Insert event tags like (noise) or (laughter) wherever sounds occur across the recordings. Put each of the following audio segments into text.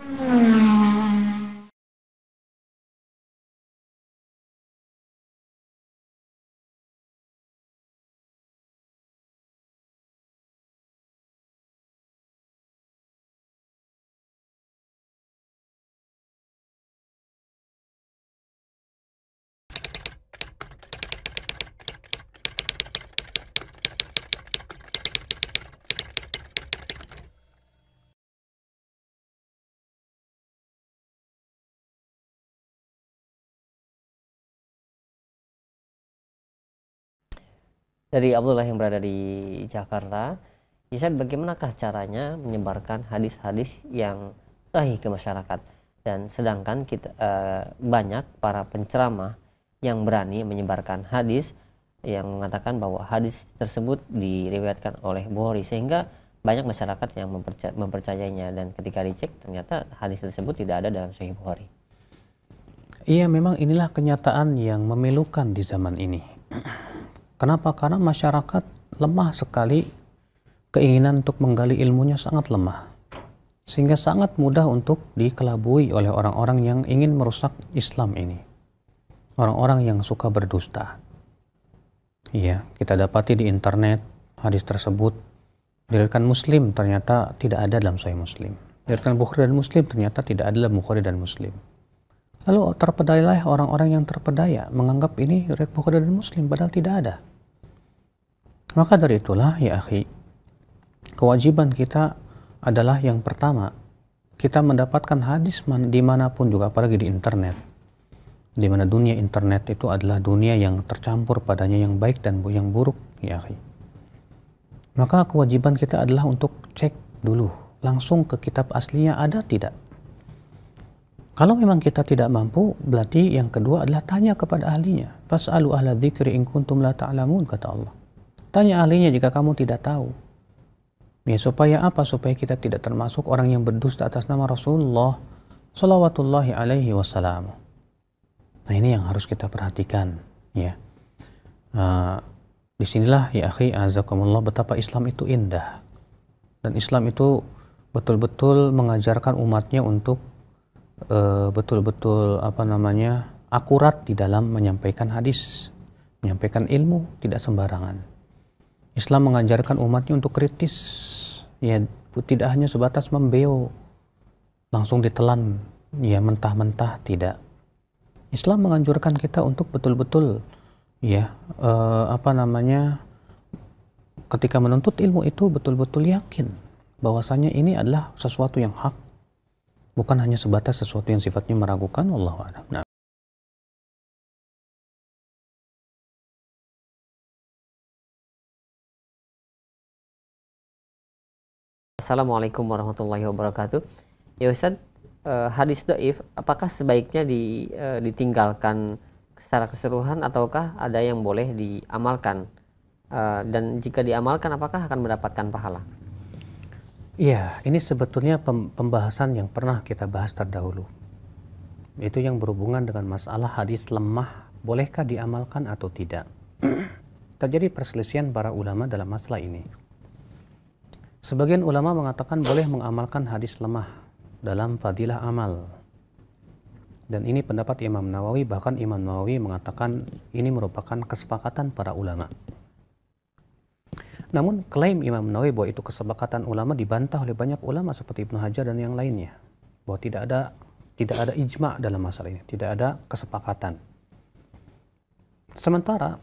Mm-hmm. dari Abdullah yang berada di Jakarta bisa bagaimanakah caranya menyebarkan hadis-hadis yang sahih ke masyarakat dan sedangkan kita e, banyak para penceramah yang berani menyebarkan hadis yang mengatakan bahwa hadis tersebut diriwayatkan oleh Bukhari sehingga banyak masyarakat yang memperca mempercayainya dan ketika dicek ternyata hadis tersebut tidak ada dalam Sahih Bukhari. Iya memang inilah kenyataan yang memilukan di zaman ini Kenapa? Karena masyarakat lemah sekali, keinginan untuk menggali ilmunya sangat lemah. Sehingga sangat mudah untuk dikelabui oleh orang-orang yang ingin merusak Islam ini. Orang-orang yang suka berdusta. Iya, kita dapati di internet hadis tersebut. Dirikan Muslim ternyata tidak ada dalam Sahih Muslim. Dirikan Bukhari dan Muslim ternyata tidak ada dalam Bukhari dan Muslim. Lalu terpedayalah orang-orang yang terpedaya menganggap ini riwayat Bukhari dan Muslim padahal tidak ada. Maka dari itulah ya akhi, kewajiban kita adalah yang pertama, kita mendapatkan hadis man, dimanapun juga, apalagi di internet. Di mana dunia internet itu adalah dunia yang tercampur padanya yang baik dan yang buruk ya akhi. Maka kewajiban kita adalah untuk cek dulu langsung ke kitab aslinya ada tidak kalau memang kita tidak mampu, berarti yang kedua adalah tanya kepada ahlinya. Fas'alu ahla dzikri in kuntum la ta'lamun kata Allah. Tanya ahlinya jika kamu tidak tahu. Ya, supaya apa? Supaya kita tidak termasuk orang yang berdusta atas nama Rasulullah Sallallahu alaihi wasallam. Nah ini yang harus kita perhatikan. ya. Uh, ah, disinilah ya akhi azakumullah betapa Islam itu indah. Dan Islam itu betul-betul mengajarkan umatnya untuk Eh, betul-betul apa namanya akurat di dalam menyampaikan hadis, menyampaikan ilmu tidak sembarangan. Islam mengajarkan umatnya untuk kritis, ya tidak hanya sebatas membeo, langsung ditelan, ya mentah-mentah tidak. Islam menganjurkan kita untuk betul-betul ya uh, apa namanya ketika menuntut ilmu itu betul-betul yakin bahwasanya ini adalah sesuatu yang hak bukan hanya sebatas sesuatu yang sifatnya meragukan Allah nah, Assalamualaikum warahmatullahi wabarakatuh. Ya Ustaz, eh, hadis doif, apakah sebaiknya di, eh, ditinggalkan secara keseluruhan ataukah ada yang boleh diamalkan? Eh, dan jika diamalkan, apakah akan mendapatkan pahala? Iya, ini sebetulnya pembahasan yang pernah kita bahas terdahulu. Itu yang berhubungan dengan masalah hadis lemah, bolehkah diamalkan atau tidak. Terjadi perselisihan para ulama dalam masalah ini. Sebagian ulama mengatakan boleh mengamalkan hadis lemah dalam fadilah amal. Dan ini pendapat Imam Nawawi, bahkan Imam Nawawi mengatakan ini merupakan kesepakatan para ulama. Namun klaim Imam Nawawi bahwa itu kesepakatan ulama dibantah oleh banyak ulama seperti Ibnu Hajar dan yang lainnya. Bahwa tidak ada tidak ada ijma dalam masalah ini, tidak ada kesepakatan. Sementara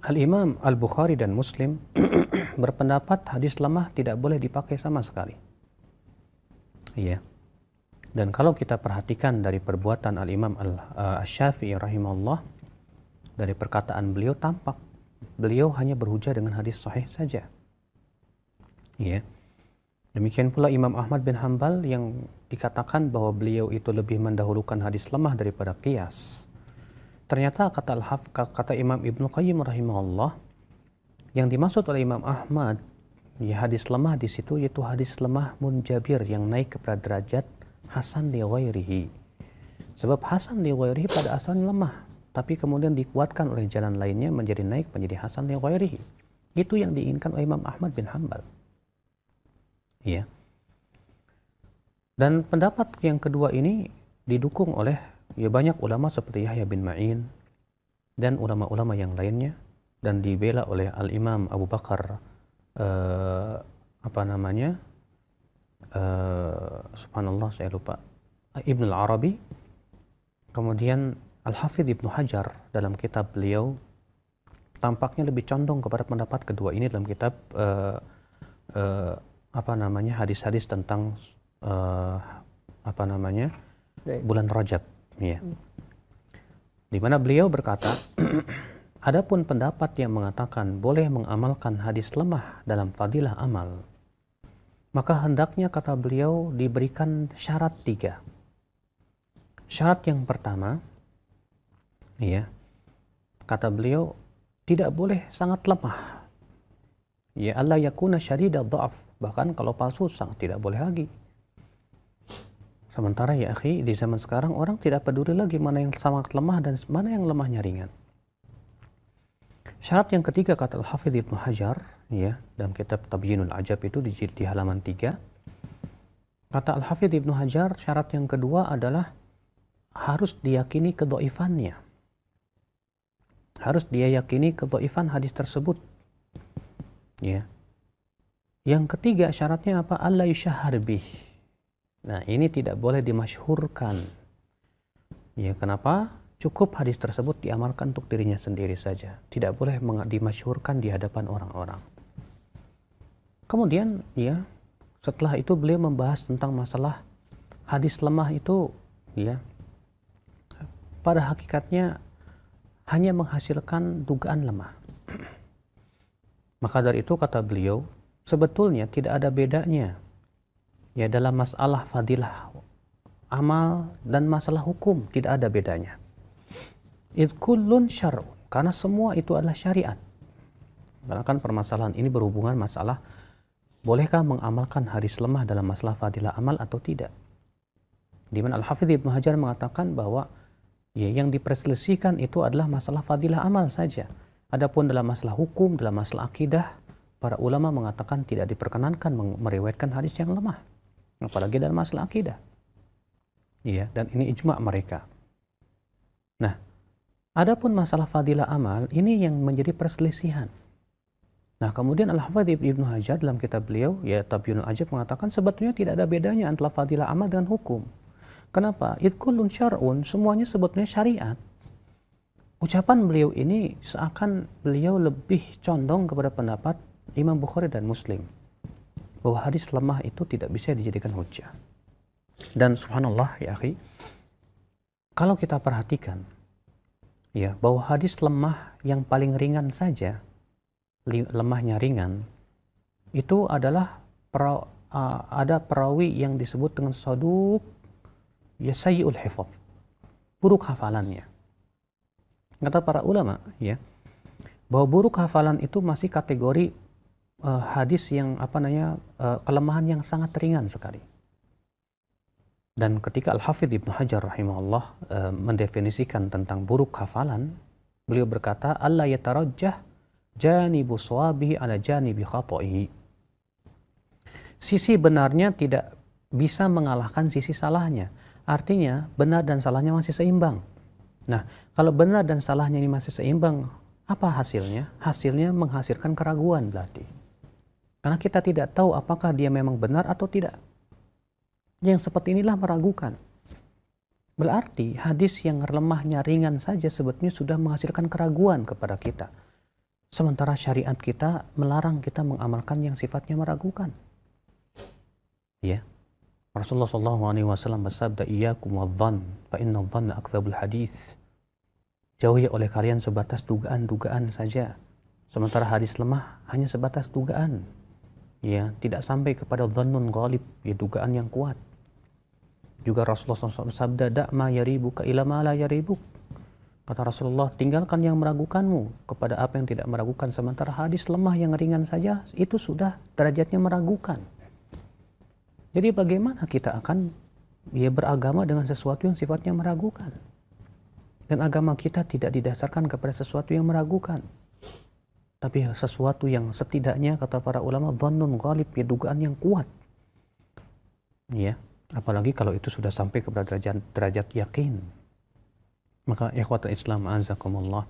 Al-Imam Al-Bukhari dan Muslim (clears throat) berpendapat hadis lemah tidak boleh dipakai sama sekali. Iya. Dan kalau kita perhatikan dari perbuatan Al-Imam Al-Syafi'i uh, rahimahullah, dari perkataan beliau tampak beliau hanya berhujah dengan hadis sahih saja. Ya. Demikian pula Imam Ahmad bin Hambal yang dikatakan bahwa beliau itu lebih mendahulukan hadis lemah daripada kias. Ternyata kata al kata Imam Ibnu Qayyim rahimahullah yang dimaksud oleh Imam Ahmad ya hadis lemah di situ yaitu hadis lemah munjabir yang naik kepada derajat hasan li Sebab hasan li pada asalnya lemah tapi kemudian dikuatkan oleh jalan lainnya menjadi naik menjadi hasan li ghairihi. Itu yang diinginkan oleh Imam Ahmad bin Hambal. Ya. Dan pendapat yang kedua ini didukung oleh ya banyak ulama seperti Yahya bin Ma'in dan ulama-ulama yang lainnya dan dibela oleh Al-Imam Abu Bakar eh, apa namanya? Eh, subhanallah saya lupa. ibn al Arabi kemudian Al-Hafidh Ibnu Hajar dalam kitab beliau tampaknya lebih condong kepada pendapat kedua ini dalam kitab uh, uh, apa namanya hadis-hadis tentang uh, apa namanya bulan Rajab ya. Di mana beliau berkata, (clears throat) adapun pendapat yang mengatakan boleh mengamalkan hadis lemah dalam fadilah amal, maka hendaknya kata beliau diberikan syarat tiga. Syarat yang pertama, ya kata beliau tidak boleh sangat lemah ya Allah yakuna syarida dha'af bahkan kalau palsu sangat tidak boleh lagi sementara ya akhi di zaman sekarang orang tidak peduli lagi mana yang sangat lemah dan mana yang lemahnya ringan syarat yang ketiga kata Al-Hafidh Ibnu Hajar ya dalam kitab Tabyinul Ajab itu di, di halaman 3 kata Al-Hafidh Ibnu Hajar syarat yang kedua adalah harus diyakini kedoifannya harus dia yakini kedoifan hadis tersebut. Ya. Yang ketiga syaratnya apa? Allah yushahar bih. Nah ini tidak boleh dimasyhurkan. Ya kenapa? Cukup hadis tersebut diamalkan untuk dirinya sendiri saja. Tidak boleh dimasyhurkan di hadapan orang-orang. Kemudian ya setelah itu beliau membahas tentang masalah hadis lemah itu ya pada hakikatnya hanya menghasilkan dugaan lemah. Maka dari itu kata beliau, sebetulnya tidak ada bedanya ya dalam masalah fadilah amal dan masalah hukum tidak ada bedanya. Id kullun syar'un karena semua itu adalah syariat. Karena kan permasalahan ini berhubungan masalah bolehkah mengamalkan hari selemah dalam masalah fadilah amal atau tidak. Di mana al hafidz Ibnu Hajar mengatakan bahwa Ya, yang diperselisihkan itu adalah masalah fadilah amal saja. Adapun dalam masalah hukum, dalam masalah akidah, para ulama mengatakan tidak diperkenankan meriwayatkan hadis yang lemah. Apalagi dalam masalah akidah. Ya, dan ini ijma mereka. Nah, adapun masalah fadilah amal ini yang menjadi perselisihan. Nah, kemudian Al-Hafidh Ibnu Hajar dalam kitab beliau, ya Tabiunul Ajab mengatakan sebetulnya tidak ada bedanya antara fadilah amal dengan hukum. Kenapa? Itkulun syar'un, semuanya sebetulnya syariat. Ucapan beliau ini seakan beliau lebih condong kepada pendapat Imam Bukhari dan Muslim. Bahwa hadis lemah itu tidak bisa dijadikan hujah. Dan subhanallah ya akhi, kalau kita perhatikan ya bahwa hadis lemah yang paling ringan saja lemahnya ringan itu adalah pra, ada perawi yang disebut dengan soduk ya sayyul hifad buruk hafalannya kata para ulama ya bahwa buruk hafalan itu masih kategori uh, hadis yang apa namanya uh, kelemahan yang sangat ringan sekali dan ketika Al-Hafidh Ibnu Hajar rahimahullah uh, mendefinisikan tentang buruk hafalan beliau berkata Allah yatarajjah janibu suwabihi ala janibi khata'ihi sisi benarnya tidak bisa mengalahkan sisi salahnya Artinya benar dan salahnya masih seimbang. Nah, kalau benar dan salahnya ini masih seimbang, apa hasilnya? Hasilnya menghasilkan keraguan berarti. Karena kita tidak tahu apakah dia memang benar atau tidak. Yang seperti inilah meragukan. Berarti hadis yang lemahnya ringan saja sebetulnya sudah menghasilkan keraguan kepada kita. Sementara syariat kita melarang kita mengamalkan yang sifatnya meragukan. Ya. Rasulullah Shallallahu Alaihi Wasallam bersabda, iya wadzan, fa inna dzanna al hadis." Jauhi oleh kalian sebatas dugaan-dugaan saja. Sementara hadis lemah hanya sebatas dugaan. Ya, tidak sampai kepada dhannun ghalib, ya dugaan yang kuat. Juga Rasulullah SAW bersabda, "Da' ma yaribuka ila ma la yaribuk." Kata Rasulullah, tinggalkan yang meragukanmu kepada apa yang tidak meragukan. Sementara hadis lemah yang ringan saja, itu sudah derajatnya meragukan. Jadi bagaimana kita akan ya beragama dengan sesuatu yang sifatnya meragukan? Dan agama kita tidak didasarkan kepada sesuatu yang meragukan. Tapi sesuatu yang setidaknya kata para ulama dhanun ghalib, ya dugaan yang kuat. Ya, apalagi kalau itu sudah sampai kepada derajat, derajat yakin. Maka ikhwatul Islam azakumullah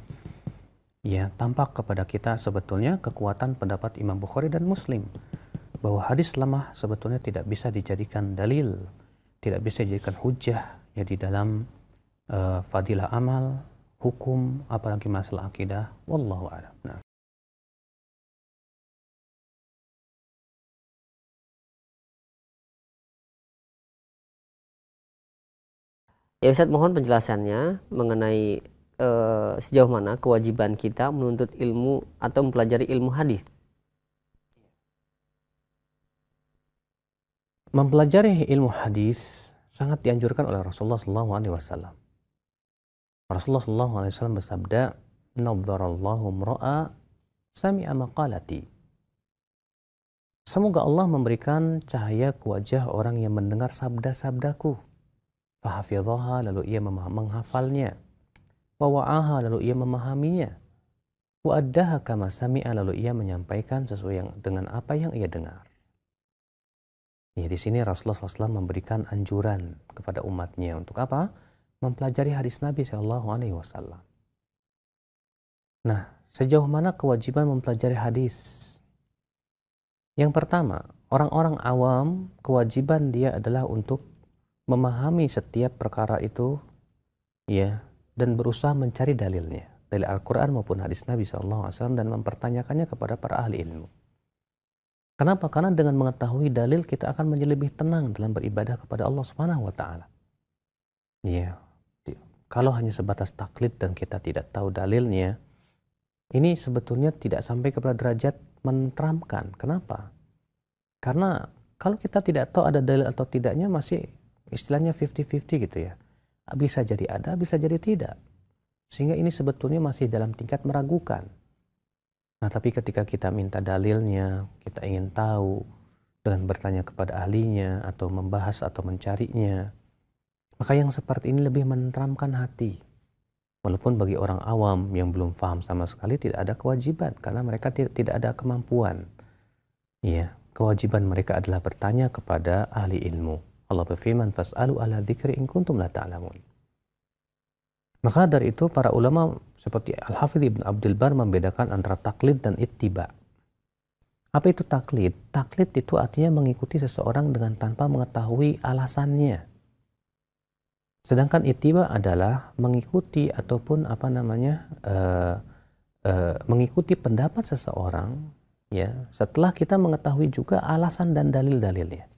ya tampak kepada kita sebetulnya kekuatan pendapat Imam Bukhari dan Muslim bahwa hadis lemah sebetulnya tidak bisa dijadikan dalil, tidak bisa dijadikan hujah ya di dalam uh, fadilah amal, hukum, apalagi masalah akidah. Wallahu a'lam. Nah. Ya Ustaz mohon penjelasannya mengenai uh, sejauh mana kewajiban kita menuntut ilmu atau mempelajari ilmu hadis. mempelajari ilmu hadis sangat dianjurkan oleh Rasulullah Shallallahu Alaihi Wasallam. Rasulullah Shallallahu Alaihi Wasallam bersabda, "Nadzarallahu mra'a sami'a maqalati." Semoga Allah memberikan cahaya ke wajah orang yang mendengar sabda-sabdaku. Fahafidhaha lalu ia menghafalnya. Wawa'aha lalu ia memahaminya. Wa'addaha kama sami'a lalu ia menyampaikan sesuai yang, dengan apa yang ia dengar. Ya, di sini Rasulullah SAW memberikan anjuran kepada umatnya untuk apa? Mempelajari hadis Nabi Shallallahu Alaihi Wasallam. Nah, sejauh mana kewajiban mempelajari hadis? Yang pertama, orang-orang awam kewajiban dia adalah untuk memahami setiap perkara itu, ya, dan berusaha mencari dalilnya dari Al-Quran maupun hadis Nabi SAW dan mempertanyakannya kepada para ahli ilmu. Kenapa? Karena dengan mengetahui dalil kita akan menjadi lebih tenang dalam beribadah kepada Allah Subhanahu wa taala. Iya. Kalau hanya sebatas taklid dan kita tidak tahu dalilnya, ini sebetulnya tidak sampai kepada derajat menteramkan. Kenapa? Karena kalau kita tidak tahu ada dalil atau tidaknya masih istilahnya 50-50 gitu ya. Bisa jadi ada, bisa jadi tidak. Sehingga ini sebetulnya masih dalam tingkat meragukan. Nah, tapi ketika kita minta dalilnya, kita ingin tahu dengan bertanya kepada ahlinya atau membahas atau mencarinya, maka yang seperti ini lebih menentramkan hati. Walaupun bagi orang awam yang belum paham sama sekali tidak ada kewajiban karena mereka tidak ada kemampuan. Ya, kewajiban mereka adalah bertanya kepada ahli ilmu. Allah berfirman, "Fas'alu ala dzikri in kuntum la ta'lamun." Maka dari itu para ulama seperti Al-Hafidh Ibn Abdul Bar membedakan antara taklid dan ittiba. Apa itu taklid? Taklid itu artinya mengikuti seseorang dengan tanpa mengetahui alasannya. Sedangkan ittiba adalah mengikuti ataupun apa namanya uh, uh, mengikuti pendapat seseorang ya setelah kita mengetahui juga alasan dan dalil-dalilnya.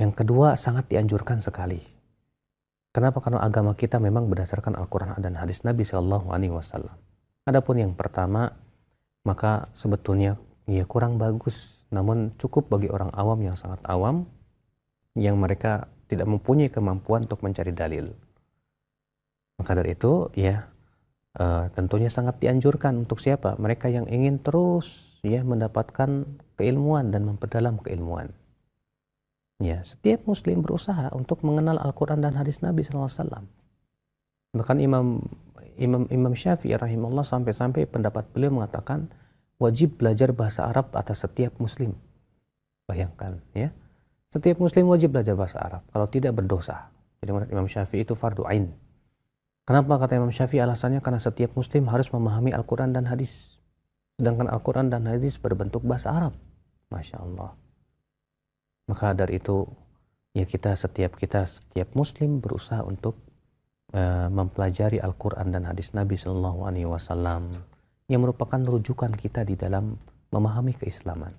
Yang kedua sangat dianjurkan sekali Kenapa? Karena agama kita memang berdasarkan Al-Quran dan hadis Nabi Shallallahu Alaihi Wasallam. Adapun yang pertama, maka sebetulnya ya kurang bagus, namun cukup bagi orang awam yang sangat awam, yang mereka tidak mempunyai kemampuan untuk mencari dalil. Maka dari itu, ya eh, tentunya sangat dianjurkan untuk siapa? Mereka yang ingin terus ya mendapatkan keilmuan dan memperdalam keilmuan. Ya, setiap muslim berusaha untuk mengenal Al-Quran dan hadis Nabi SAW. Bahkan Imam Imam Imam Syafi'i rahimahullah sampai-sampai pendapat beliau mengatakan wajib belajar bahasa Arab atas setiap muslim. Bayangkan ya. Setiap muslim wajib belajar bahasa Arab kalau tidak berdosa. Jadi menurut Imam Syafi'i itu fardu ain. Kenapa kata Imam Syafi'i alasannya karena setiap muslim harus memahami Al-Qur'an dan hadis. Sedangkan Al-Qur'an dan hadis berbentuk bahasa Arab. Masya Allah. Maka dari itu ya kita setiap kita setiap muslim berusaha untuk uh, mempelajari Al-Qur'an dan hadis Nabi Sallallahu alaihi wasallam yang merupakan rujukan kita di dalam memahami keislaman.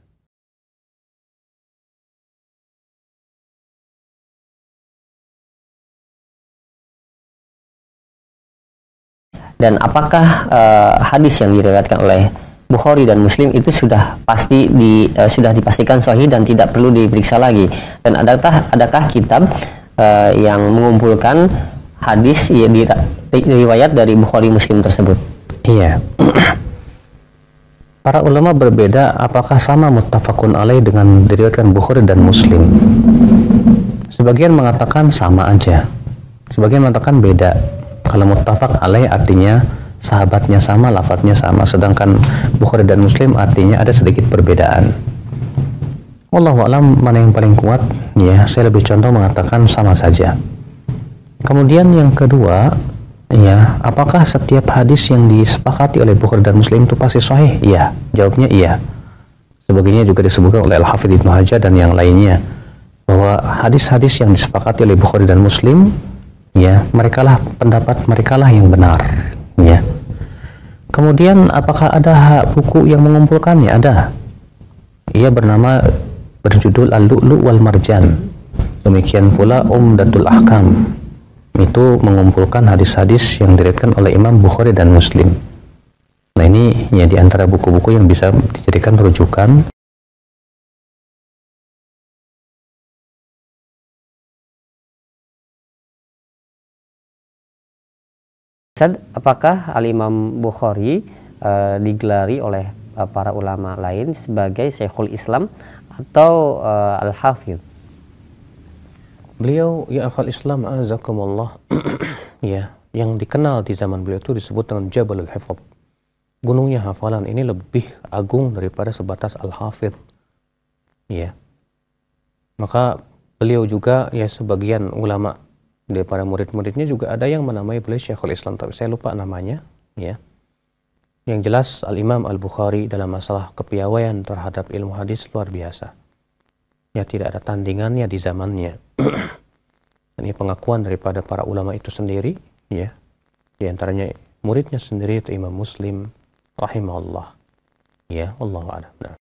Dan apakah uh, hadis yang diriwayatkan oleh Bukhari dan Muslim itu sudah pasti di uh, sudah dipastikan sahih dan tidak perlu diperiksa lagi. Dan adakah adakah kitab uh, yang mengumpulkan hadis ya, di, riwayat dari Bukhari Muslim tersebut? Iya. (clears throat) Para ulama berbeda apakah sama muttafaqun alaih dengan diriwayatkan Bukhari dan Muslim. Sebagian mengatakan sama aja. Sebagian mengatakan beda. Kalau muttafaq alaih artinya sahabatnya sama, lafadznya sama. Sedangkan Bukhari dan Muslim artinya ada sedikit perbedaan. Allah alam mana yang paling kuat? Ya, saya lebih contoh mengatakan sama saja. Kemudian yang kedua, ya, apakah setiap hadis yang disepakati oleh Bukhari dan Muslim itu pasti sahih? Iya, jawabnya iya. Sebagainya juga disebutkan oleh Al-Hafidh Ibnu Hajar dan yang lainnya bahwa hadis-hadis yang disepakati oleh Bukhari dan Muslim ya merekalah pendapat merekalah yang benar ya kemudian apakah ada hak buku yang mengumpulkannya ada ia bernama berjudul Al-Lu'lu' wal Marjan demikian pula Umdatul Ahkam itu mengumpulkan hadis-hadis yang diriatkan oleh Imam Bukhari dan Muslim nah ini ya di antara buku-buku yang bisa dijadikan rujukan Sad, apakah Al-Imam Bukhari uh, digelari oleh uh, para ulama lain sebagai Syekhul Islam atau uh, eh, Al-Hafidh? Beliau, ya akhal Islam, azakumullah, (clears throat) ya, yang dikenal di zaman beliau itu disebut dengan Jabal al-Hifab. Gunungnya hafalan ini lebih agung daripada sebatas Al-Hafidh. Ya. Maka beliau juga ya sebagian ulama dari para murid-muridnya juga ada yang menamai beliau Syekhul Islam, tapi saya lupa namanya. Ya. Yang jelas Al-Imam Al-Bukhari dalam masalah kepiawaian terhadap ilmu hadis luar biasa. Ya tidak ada tandingannya di zamannya. (clears throat) Ini pengakuan daripada para ulama itu sendiri, ya. Di antaranya muridnya sendiri itu Imam Muslim rahimahullah. Ya, Allah a'lam. Nah.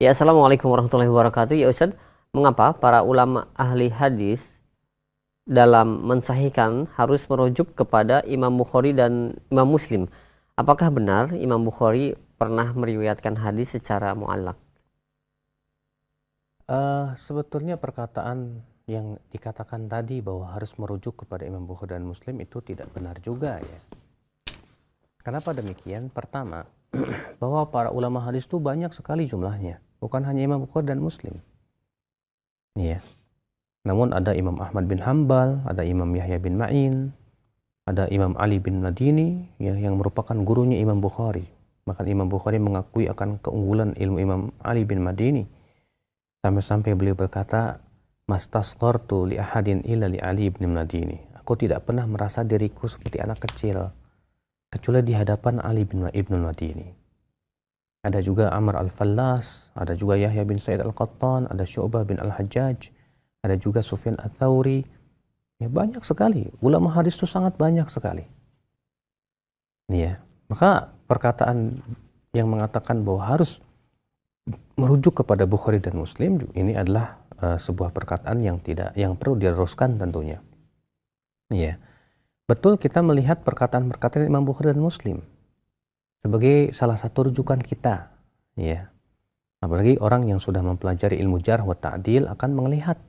Ya, Assalamualaikum warahmatullahi wabarakatuh. Ya Ustaz, mengapa para ulama ahli hadis dalam mensahihkan harus merujuk kepada Imam Bukhari dan Imam Muslim? Apakah benar Imam Bukhari pernah meriwayatkan hadis secara mu'allak? Uh, sebetulnya perkataan yang dikatakan tadi bahwa harus merujuk kepada Imam Bukhari dan Muslim itu tidak benar juga ya. Kenapa demikian? Pertama, (clears throat) bahwa para ulama hadis itu banyak sekali jumlahnya bukan hanya Imam Bukhari dan Muslim. ya. Namun ada Imam Ahmad bin Hambal, ada Imam Yahya bin Ma'in, ada Imam Ali bin Madini ya, yang merupakan gurunya Imam Bukhari. Maka Imam Bukhari mengakui akan keunggulan ilmu Imam Ali bin Madini. Sampai-sampai beliau berkata, "Mas Mastasqartu li ahadin illa li Ali bin Madini. Aku tidak pernah merasa diriku seperti anak kecil, kecuali di hadapan Ali bin Ibn Madini. Ada juga Amr Al-Fallas, ada juga Yahya bin Said Al-Qattan, ada Syu'bah bin Al-Hajjaj, ada juga Sufyan Al-Thawri. Ya, banyak sekali. Ulama hadis itu sangat banyak sekali. Ya. Maka perkataan yang mengatakan bahwa harus merujuk kepada Bukhari dan Muslim ini adalah uh, sebuah perkataan yang tidak yang perlu diteruskan tentunya. Ya. Betul kita melihat perkataan-perkataan Imam Bukhari dan Muslim sebagai salah satu rujukan kita ya apalagi orang yang sudah mempelajari ilmu jarh wa ta'dil akan melihat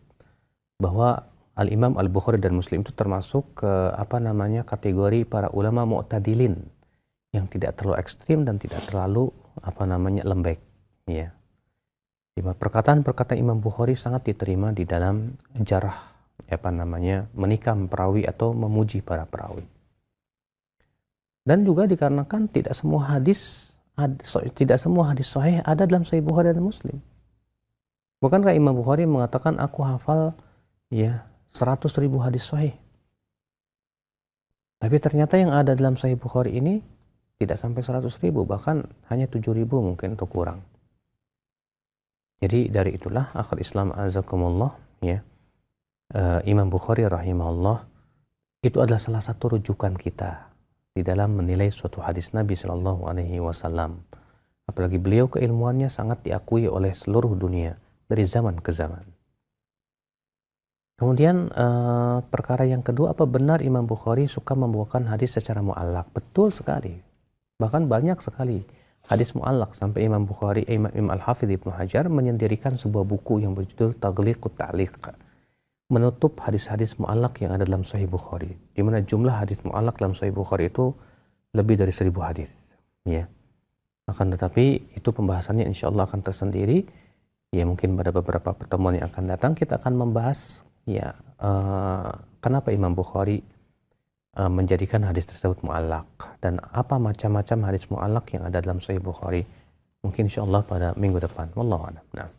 bahwa Al Imam Al Bukhari dan Muslim itu termasuk ke apa namanya kategori para ulama mu'tadilin yang tidak terlalu ekstrim dan tidak terlalu apa namanya lembek ya perkataan-perkataan Imam Bukhari sangat diterima di dalam jarah apa namanya menikam perawi atau memuji para perawi dan juga dikarenakan tidak semua hadis tidak semua hadis sahih ada dalam Sahih Bukhari dan Muslim. Bukankah Imam Bukhari mengatakan aku hafal ya 100 ribu hadis sahih. Tapi ternyata yang ada dalam Sahih Bukhari ini tidak sampai 100 ribu, bahkan hanya 7 ribu mungkin atau kurang. Jadi dari itulah akhir Islam azakumullah ya. Uh, Imam Bukhari rahimahullah itu adalah salah satu rujukan kita di dalam menilai suatu hadis Nabi Shallallahu Alaihi Wasallam. Apalagi beliau keilmuannya sangat diakui oleh seluruh dunia dari zaman ke zaman. Kemudian eh, perkara yang kedua, apa benar Imam Bukhari suka membawakan hadis secara mu'allak? Betul sekali. Bahkan banyak sekali hadis mu'allak sampai Imam Bukhari, Imam, Al-Hafidh Ibn Hajar menyendirikan sebuah buku yang berjudul Tagliqut Ta'liq menutup hadis-hadis mu'alak yang ada dalam Sahih Bukhari. Di mana jumlah hadis mu'alak dalam Sahih Bukhari itu lebih dari seribu hadis. Ya. Akan tetapi itu pembahasannya insya Allah akan tersendiri. Ya mungkin pada beberapa pertemuan yang akan datang kita akan membahas ya uh, kenapa Imam Bukhari uh, menjadikan hadis tersebut mu'alak dan apa macam-macam hadis mu'alak yang ada dalam Sahih Bukhari. Mungkin insya Allah pada minggu depan. Wallahualam. Nah.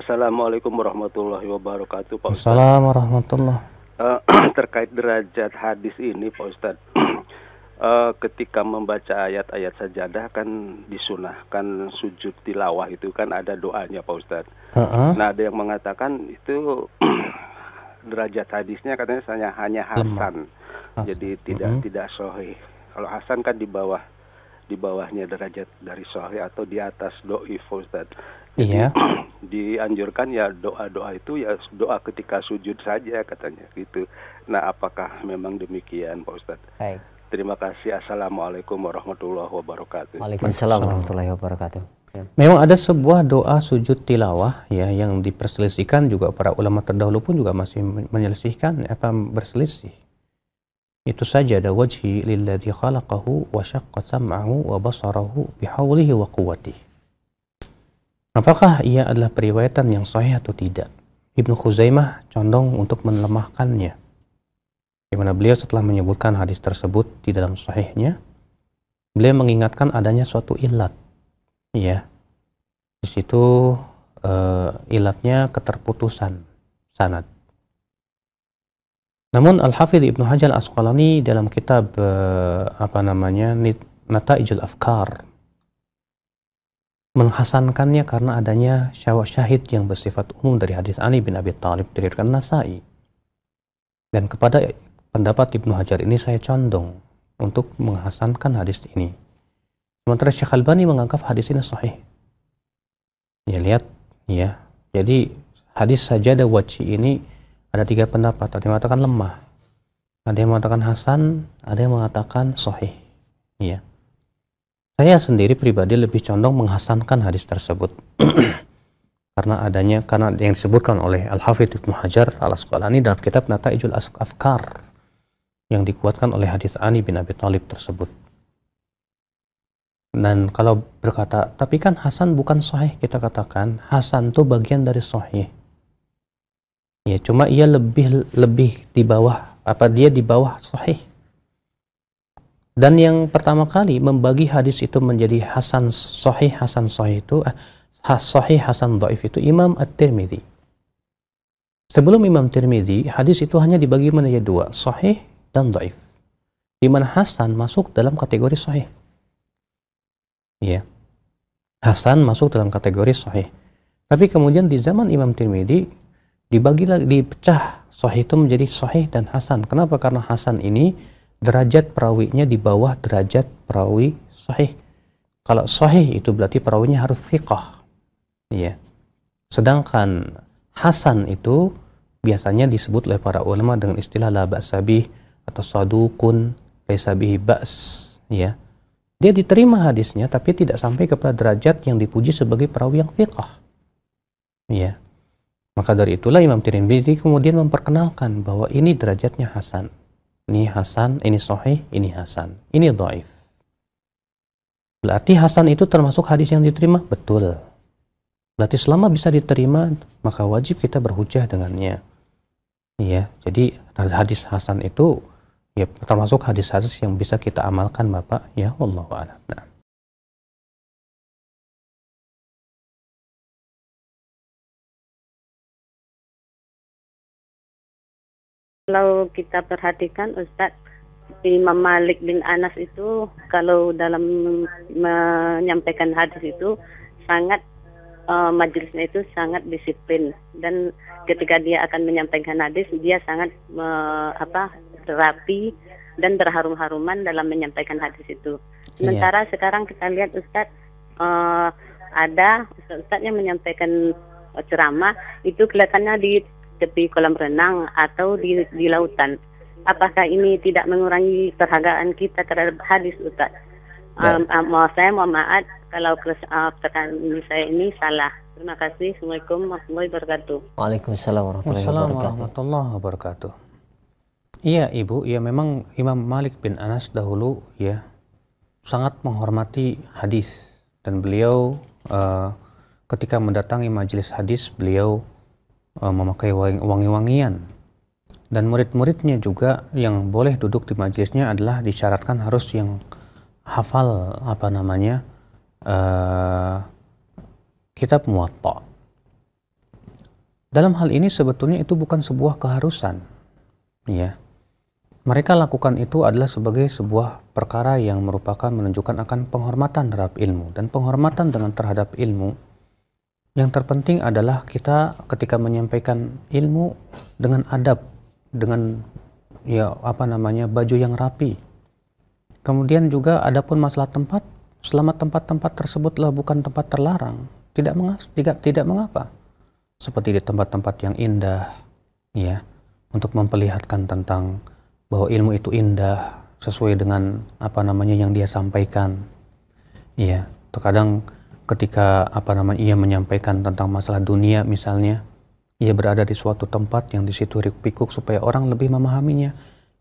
Assalamualaikum warahmatullahi wabarakatuh Pak Ustadz. Assalamualaikum warahmatullahi uh, (clears throat) Terkait derajat hadis ini Pak Ustadz (clears throat) eh, Ketika membaca ayat-ayat sajadah kan disunahkan sujud tilawah itu kan ada doanya Pak Ustadz uh huh Nah ada yang mengatakan itu (clears throat) derajat hadisnya katanya hanya Hasan Lemah. Jadi tidak uh mm-hmm. -huh. tidak sohih Kalau Hasan kan di bawah di bawahnya derajat dari sohih atau di atas doa Ustaz. iya. (clears throat) dianjurkan ya doa-doa itu ya doa ketika sujud saja katanya gitu. Nah, apakah memang demikian Pak Ustaz? Baik. Terima kasih. Assalamualaikum warahmatullahi wabarakatuh. Waalaikumsalam warahmatullahi wabarakatuh. Ya. Memang ada sebuah doa sujud tilawah ya yang diperselisihkan juga para ulama terdahulu pun juga masih menyelisihkan ya, apa berselisih itu saja ada wajhi lilladhi khalaqahu wa syaqqa sam'ahu wa basarahu bihawlihi wa apakah ia adalah periwayatan yang sahih atau tidak Ibnu Khuzaimah condong untuk melemahkannya di mana beliau setelah menyebutkan hadis tersebut di dalam sahihnya beliau mengingatkan adanya suatu ilat ya di situ uh, ilatnya keterputusan sanad namun Al-Hafidh Ibnu Hajar Asqalani dalam kitab eh, apa namanya Nataijul Afkar menghasankannya karena adanya syawah syahid yang bersifat umum dari hadis Ali bin Abi Thalib diriwayatkan Nasai. Dan kepada pendapat Ibnu Hajar ini saya condong untuk menghasankan hadis ini. Sementara Syekh Albani menganggap hadis ini sahih. Ya lihat ya. Jadi hadis sajadah wajib ini ada tiga pendapat, ada yang mengatakan lemah, ada yang mengatakan hasan, ada yang mengatakan sohih. Ya. Saya sendiri pribadi lebih condong menghasankan hadis tersebut. (clears throat) karena adanya karena yang disebutkan oleh al Hafidh Ibnu Hajar Al-Asqalani dalam kitab nata Nataijul Afkar yang dikuatkan oleh hadis Ani bin Abi Thalib tersebut. Dan kalau berkata, tapi kan Hasan bukan sahih, kita katakan Hasan itu bagian dari sahih ya cuma ia lebih lebih di bawah apa dia di bawah sahih dan yang pertama kali membagi hadis itu menjadi hasan sahih hasan sahih itu eh, has sahih hasan dhaif itu Imam At-Tirmidzi sebelum Imam Tirmidzi hadis itu hanya dibagi menjadi dua sahih dan dhaif di mana hasan masuk dalam kategori sahih ya hasan masuk dalam kategori sahih tapi kemudian di zaman Imam Tirmidzi dibagi lagi dipecah sahih itu menjadi sahih dan hasan. Kenapa? Karena hasan ini derajat perawinya di bawah derajat perawi sahih. Kalau sahih itu berarti perawinya harus thiqah. Ya. Sedangkan hasan itu biasanya disebut oleh para ulama dengan istilah la ba'sabih atau sadukun laisabihi ba's ya. Dia diterima hadisnya tapi tidak sampai kepada derajat yang dipuji sebagai perawi yang thiqah. Ya. Maka dari itulah Imam Tirmidzi kemudian memperkenalkan bahwa ini derajatnya hasan. Ini hasan, ini sahih, ini hasan, ini dhaif. Berarti hasan itu termasuk hadis yang diterima? Betul. Berarti selama bisa diterima, maka wajib kita berhujah dengannya. Ya, jadi hadis hasan itu ya termasuk hadis-hadis yang bisa kita amalkan Bapak ya Allah a'lam. Nah. Kalau kita perhatikan Ustadz, Imam Malik bin Anas itu kalau dalam menyampaikan hadis itu sangat uh, eh, majelisnya itu sangat disiplin dan ketika dia akan menyampaikan hadis dia sangat uh, apa rapi dan berharum-haruman dalam menyampaikan hadis itu. Iya. Sementara iya. sekarang kita lihat Ustadz uh, ada ustadz ustaz yang menyampaikan ceramah itu kelihatannya di tepi kolam renang atau di, di lautan. Apakah ini tidak mengurangi perhargaan kita terhadap hadis Ustaz? Ya. Um, um, saya mohon maaf kalau perkataan uh, saya ini salah. Terima kasih. Assalamualaikum warahmatullahi wabarakatuh. Waalaikumsalam warahmatullahi wabarakatuh. warahmatullahi wabarakatuh. Iya Ibu, ya memang Imam Malik bin Anas dahulu ya sangat menghormati hadis dan beliau uh, ketika mendatangi majelis hadis beliau Eh, memakai wangi-wangian. Dan murid-muridnya juga yang boleh duduk di majelisnya adalah disyaratkan harus yang hafal apa namanya uh, kitab muwatta. Dalam hal ini sebetulnya itu bukan sebuah keharusan, ya. Mereka lakukan itu adalah sebagai sebuah perkara yang merupakan menunjukkan akan penghormatan terhadap ilmu dan penghormatan dengan terhadap ilmu yang terpenting adalah kita ketika menyampaikan ilmu dengan adab, dengan ya apa namanya baju yang rapi. Kemudian juga ada pun masalah tempat, selama tempat-tempat tersebutlah bukan tempat terlarang, tidak mengas tidak tidak mengapa. Seperti di tempat-tempat yang indah, ya, untuk memperlihatkan tentang bahwa ilmu itu indah sesuai dengan apa namanya yang dia sampaikan. ya, terkadang ketika apa namanya ia menyampaikan tentang masalah dunia misalnya ia berada di suatu tempat yang di situ pikuk supaya orang lebih memahaminya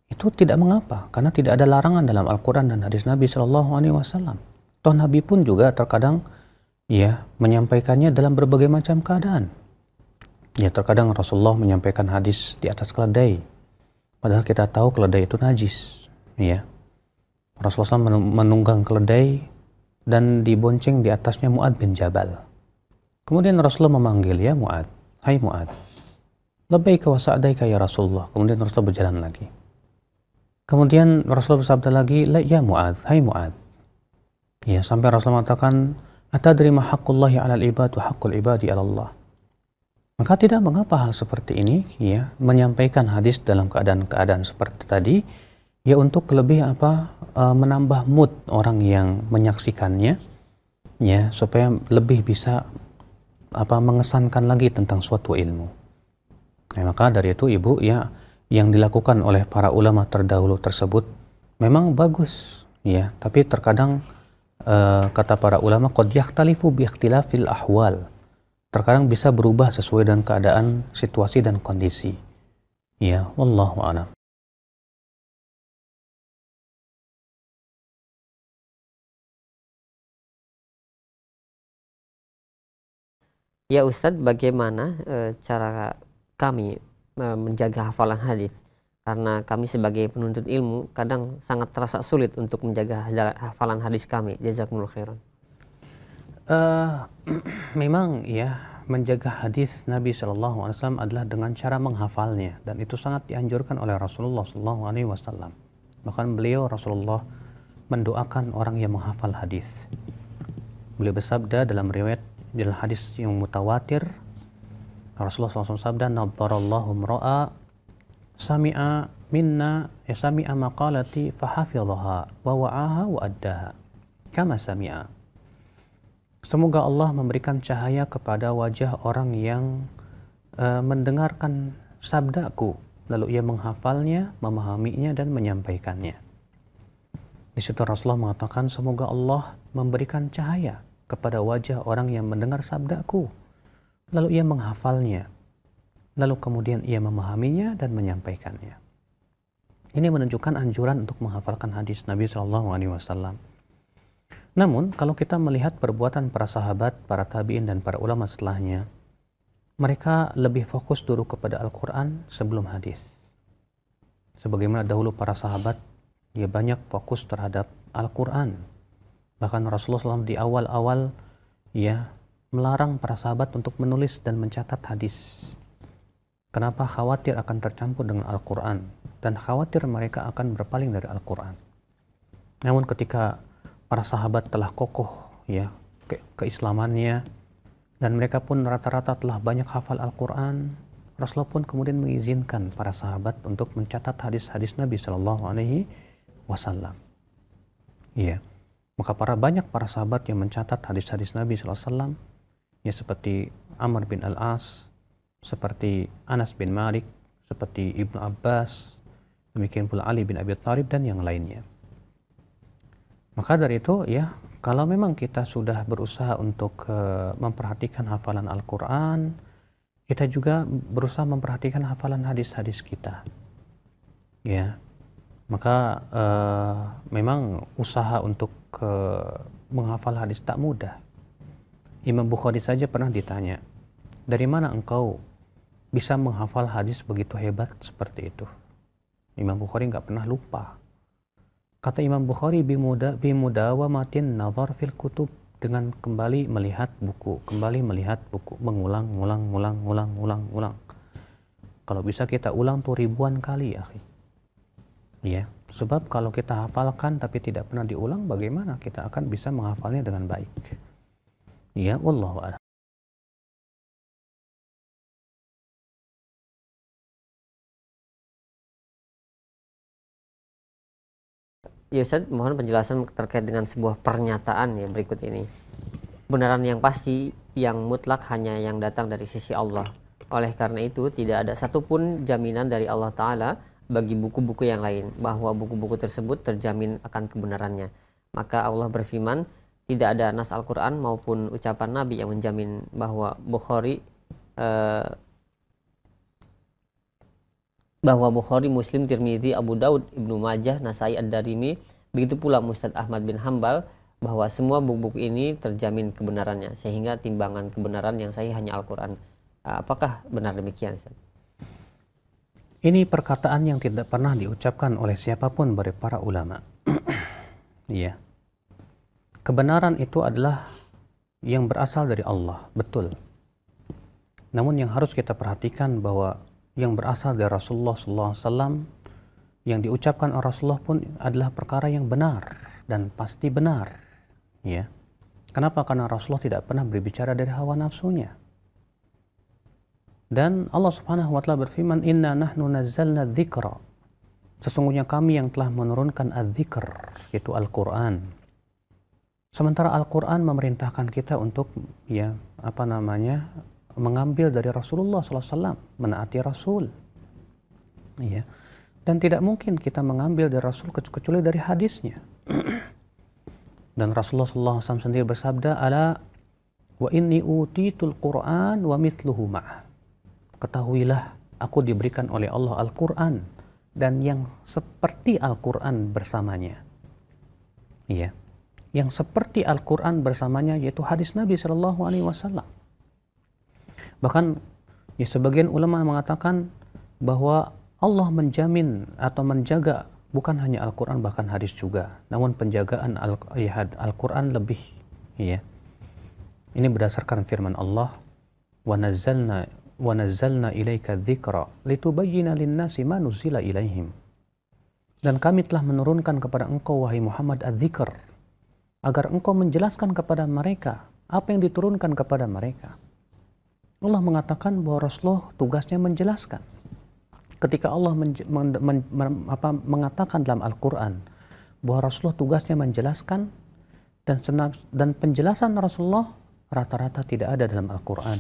itu tidak mengapa karena tidak ada larangan dalam Al-Qur'an dan hadis Nabi Shallallahu alaihi wasallam. Toh Nabi pun juga terkadang ya menyampaikannya dalam berbagai macam keadaan. Ya terkadang Rasulullah menyampaikan hadis di atas keledai. Padahal kita tahu keledai itu najis, ya. Rasulullah menunggang keledai dan dibonceng di atasnya Mu'ad bin Jabal. Kemudian Rasulullah memanggil, ya Mu'ad, hai Mu'ad, Lebih wa sa'daika ya Rasulullah. Kemudian Rasulullah berjalan lagi. Kemudian Rasulullah bersabda lagi, ya Mu'ad, hai Mu'ad. Ya, sampai Rasulullah mengatakan, Atadri ma ya alal ibad wa haqqul ibadi Allah. Maka tidak mengapa hal seperti ini ya menyampaikan hadis dalam keadaan-keadaan seperti tadi ya untuk lebih apa eh, menambah mood orang yang menyaksikannya ya supaya lebih bisa apa mengesankan lagi tentang suatu ilmu. ya, maka dari itu ibu ya yang dilakukan oleh para ulama terdahulu tersebut memang bagus ya, tapi terkadang Uh, kata para ulama qad yahtalifu biaktilafil ahwal. Terkadang bisa berubah sesuai dengan keadaan, situasi dan kondisi. Ya, wallahu a'lam. Ya Ustadz, bagaimana e, cara kami e, menjaga hafalan hadis? Karena kami sebagai penuntut ilmu kadang sangat terasa sulit untuk menjaga hafalan hadis kami. Jazakumullah khairan. Uh, (clears throat) memang ya menjaga hadis Nabi Shallallahu Alaihi Wasallam adalah dengan cara menghafalnya dan itu sangat dianjurkan oleh Rasulullah Shallallahu Alaihi Wasallam. Bahkan beliau Rasulullah mendoakan orang yang menghafal hadis. Beliau bersabda dalam riwayat dalam hadis yang mutawatir Rasulullah SAW sabda nadharallahu ra'a sami'a minna ya sami'a maqalati fahafidhaha wa wa'aha wa addaha kama sami'a Semoga Allah memberikan cahaya kepada wajah orang yang uh, mendengarkan sabdaku lalu ia menghafalnya, memahaminya dan menyampaikannya. Di situ Rasulullah mengatakan semoga Allah memberikan cahaya kepada wajah orang yang mendengar sabdaku. Lalu ia menghafalnya. Lalu kemudian ia memahaminya dan menyampaikannya. Ini menunjukkan anjuran untuk menghafalkan hadis Nabi Shallallahu Alaihi Wasallam. Namun, kalau kita melihat perbuatan para sahabat, para tabiin, dan para ulama setelahnya, mereka lebih fokus dulu kepada Al-Quran sebelum hadis. Sebagaimana dahulu para sahabat, dia banyak fokus terhadap Al-Quran, Bahkan Rasulullah SAW di awal-awal ya melarang para sahabat untuk menulis dan mencatat hadis. Kenapa khawatir akan tercampur dengan Al-Quran dan khawatir mereka akan berpaling dari Al-Quran. Namun ketika para sahabat telah kokoh ya ke keislamannya dan mereka pun rata-rata telah banyak hafal Al-Quran, Rasulullah pun kemudian mengizinkan para sahabat untuk mencatat hadis-hadis Nabi Shallallahu Alaihi Wasallam. Ya. Yeah. Maka para banyak para sahabat yang mencatat hadis-hadis Nabi SAW, ya seperti Amr bin Al-As, seperti Anas bin Malik, seperti Ibnu Abbas, demikian pula Ali bin Abi Thalib dan yang lainnya. Maka dari itu ya, kalau memang kita sudah berusaha untuk uh, memperhatikan hafalan Al-Qur'an, kita juga berusaha memperhatikan hafalan hadis-hadis kita. Ya. Maka uh, memang usaha untuk ke menghafal hadis tak mudah. Imam Bukhari saja pernah ditanya, dari mana engkau bisa menghafal hadis begitu hebat seperti itu? Imam Bukhari nggak pernah lupa. Kata Imam Bukhari, bimuda, bimudawa matin nazar fil kutub dengan kembali melihat buku, kembali melihat buku, mengulang, ulang, ulang, ulang, ulang, ulang. Kalau bisa kita ulang tuh ribuan kali, akhi. Ya, sebab kalau kita hafalkan tapi tidak pernah diulang, bagaimana kita akan bisa menghafalnya dengan baik? Ya, Allah. Ya Ustaz, mohon penjelasan terkait dengan sebuah pernyataan ya berikut ini. Benaran yang pasti, yang mutlak hanya yang datang dari sisi Allah. Oleh karena itu, tidak ada satupun jaminan dari Allah Ta'ala bagi buku-buku yang lain bahwa buku-buku tersebut terjamin akan kebenarannya. Maka Allah berfirman, tidak ada nas Al-Qur'an maupun ucapan Nabi yang menjamin bahwa Bukhari eh, bahwa Bukhari, Muslim, Tirmidzi, Abu Daud, Ibnu Majah, Nasai Ad-Darimi, begitu pula Mustad Ahmad bin Hambal bahwa semua buku-buku ini terjamin kebenarannya sehingga timbangan kebenaran yang saya hanya Al-Qur'an. Apakah benar demikian? Ustaz? Ini perkataan yang tidak pernah diucapkan oleh siapapun dari para ulama. (clears throat) Iya. Kebenaran itu adalah yang berasal dari Allah, betul. Namun yang harus kita perhatikan bahwa yang berasal dari Rasulullah SAW yang diucapkan oleh Rasulullah pun adalah perkara yang benar dan pasti benar. Ya. Kenapa? Karena Rasulullah tidak pernah berbicara dari hawa nafsunya. Dan Allah Subhanahu wa taala berfirman, "Inna nahnu nazzalna dzikra." Sesungguhnya kami yang telah menurunkan adzikr, yaitu Al-Qur'an. Sementara Al-Qur'an memerintahkan kita untuk ya, apa namanya? mengambil dari Rasulullah SAW, menaati Rasul. Ya. Dan tidak mungkin kita mengambil dari Rasul kecuali dari hadisnya. (clears throat) Dan Rasulullah SAW sendiri bersabda, "Ala wa inni utitul Qur'an wa mithluhu ma'ah." ketahuilah aku diberikan oleh Allah Al-Quran dan yang seperti Al-Quran bersamanya. Iya. Yang seperti Al-Quran bersamanya yaitu hadis Nabi Shallallahu Alaihi Wasallam. Bahkan ya sebagian ulama mengatakan bahwa Allah menjamin atau menjaga bukan hanya Al-Quran bahkan hadis juga. Namun penjagaan ya, Al-Quran lebih. Iya. Ini berdasarkan firman Allah. nazzalna وَنَزَّلْنَا إِلَيْكَ الذِّكْرَ لِتُبَيِّنَ لِلنَّاسِ مَا نُزِّلَ إِلَيْهِمْ Dan kami telah menurunkan kepada engkau, wahai Muhammad, adzikr, agar engkau menjelaskan kepada mereka apa yang diturunkan kepada mereka. Allah mengatakan bahwa Rasulullah tugasnya menjelaskan. Ketika Allah men, men, men, men, apa, mengatakan dalam Al-Quran bahwa Rasulullah tugasnya menjelaskan dan, dan penjelasan Rasulullah rata-rata tidak ada dalam Al-Quran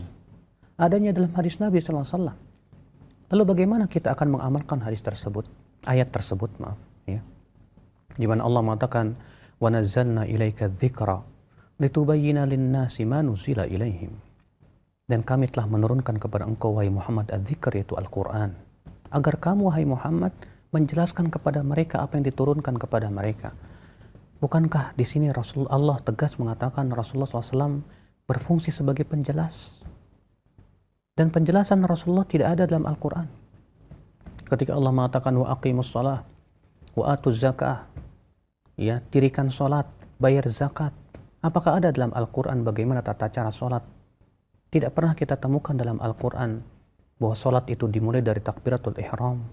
adanya dalam hadis Nabi Sallallahu Alaihi Wasallam. Lalu bagaimana kita akan mengamalkan hadis tersebut, ayat tersebut, maaf, ya. Di mana Allah mengatakan, وَنَزَّلْنَا إِلَيْكَ الذِّكْرَ لِتُبَيِّنَ لِلنَّاسِ مَا نُزِّلَ إِلَيْهِمْ Dan kami telah menurunkan kepada engkau, wahai Muhammad, al-dhikr, yaitu Al-Quran. Agar kamu, wahai Muhammad, menjelaskan kepada mereka apa yang diturunkan kepada mereka. Bukankah di sini Rasulullah tegas mengatakan Rasulullah SAW berfungsi sebagai penjelas? Dan penjelasan Rasulullah tidak ada dalam Al-Quran. Ketika Allah mengatakan wa aqimus salah, wa atu zakah, ya, dirikan salat, bayar zakat. Apakah ada dalam Al-Quran bagaimana tata cara salat? Tidak pernah kita temukan dalam Al-Quran bahwa salat itu dimulai dari takbiratul ihram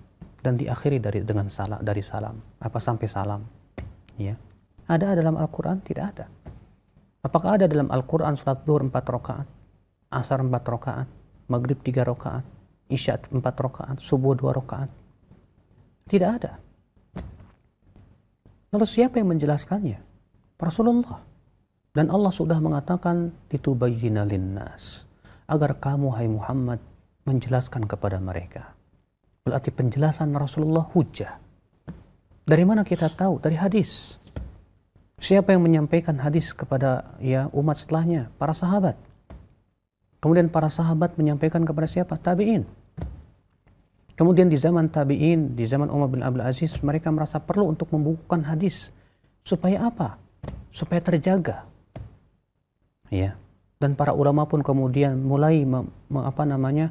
dan diakhiri dari dengan salam dari salam apa sampai salam ya ada dalam Al-Quran tidak ada apakah ada dalam Al-Quran salat zuhur empat rakaat asar empat rakaat maghrib tiga rakaat, isya empat rakaat, subuh dua rakaat. Tidak ada. Lalu siapa yang menjelaskannya? Rasulullah. Dan Allah sudah mengatakan litubayyina linnas agar kamu hai Muhammad menjelaskan kepada mereka. Berarti penjelasan Rasulullah hujah. Dari mana kita tahu? Dari hadis. Siapa yang menyampaikan hadis kepada ya umat setelahnya? Para sahabat. Kemudian para sahabat menyampaikan kepada siapa? Tabi'in. Kemudian di zaman tabi'in, di zaman Umar bin Abdul Aziz, mereka merasa perlu untuk membukukan hadis. Supaya apa? Supaya terjaga. Ya. Dan para ulama pun kemudian mulai apa namanya?